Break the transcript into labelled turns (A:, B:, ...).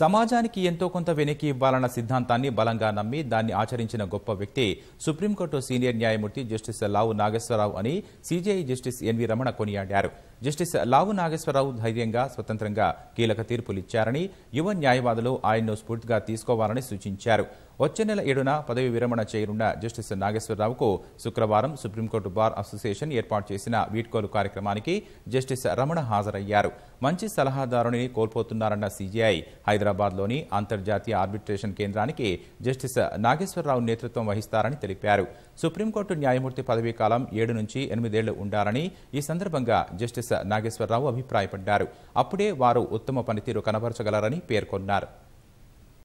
A: సమాజానికి ఎంతో కొంత వెనక్కి ఇవ్వాలన్న సిద్ధాంతాన్ని బలంగా నమ్మి దాన్ని ఆచరించిన గొప్ప వ్యక్తి సుప్రీంకోర్టు సీనియర్ న్యాయమూర్తి జస్టిస్ లావు నాగేశ్వరరావు అని సీజేఐ జస్టిస్ ఎన్వీ రమణ కొనియాడారు జస్టిస్ లావు నాగేశ్వరరావు ధైర్యంగా స్వతంత్రంగా కీలక తీర్పులిచ్చారని యువ న్యాయవాదులు ఆయన్ను స్ఫూర్తిగా తీసుకోవాలని సూచించారు వచ్చే నెల ఏడున పదవి విరమణ చేయనున్న జస్టిస్ నాగేశ్వరరావుకు శుక్రవారం సుప్రీంకోర్టు బార్ అసోసియేషన్ ఏర్పాటు చేసిన వీడ్కోలు కార్యక్రమానికి జస్టిస్ రమణ హాజరయ్యారు మంచి సలహాదారుని కోల్పోతున్నారన్న సీజీఐ హైదరాబాద్లోని అంతర్జాతీయ ఆర్బిట్రేషన్ కేంద్రానికి జస్టిస్ నాగేశ్వరరావు నేతృత్వం వహిస్తారని తెలిపారు సుప్రీంకోర్టు న్యాయమూర్తి పదవీ కాలం ఏడు నుంచి ఎనిమిదేళ్లు ఉండాలని ఈ సందర్భంగా జస్టిస్ నాగేశ్వరరావు అభిప్రాయపడ్డారు అప్పుడే వారు ఉత్తమ పనితీరు కనబరచగలరని పేర్కొన్నారు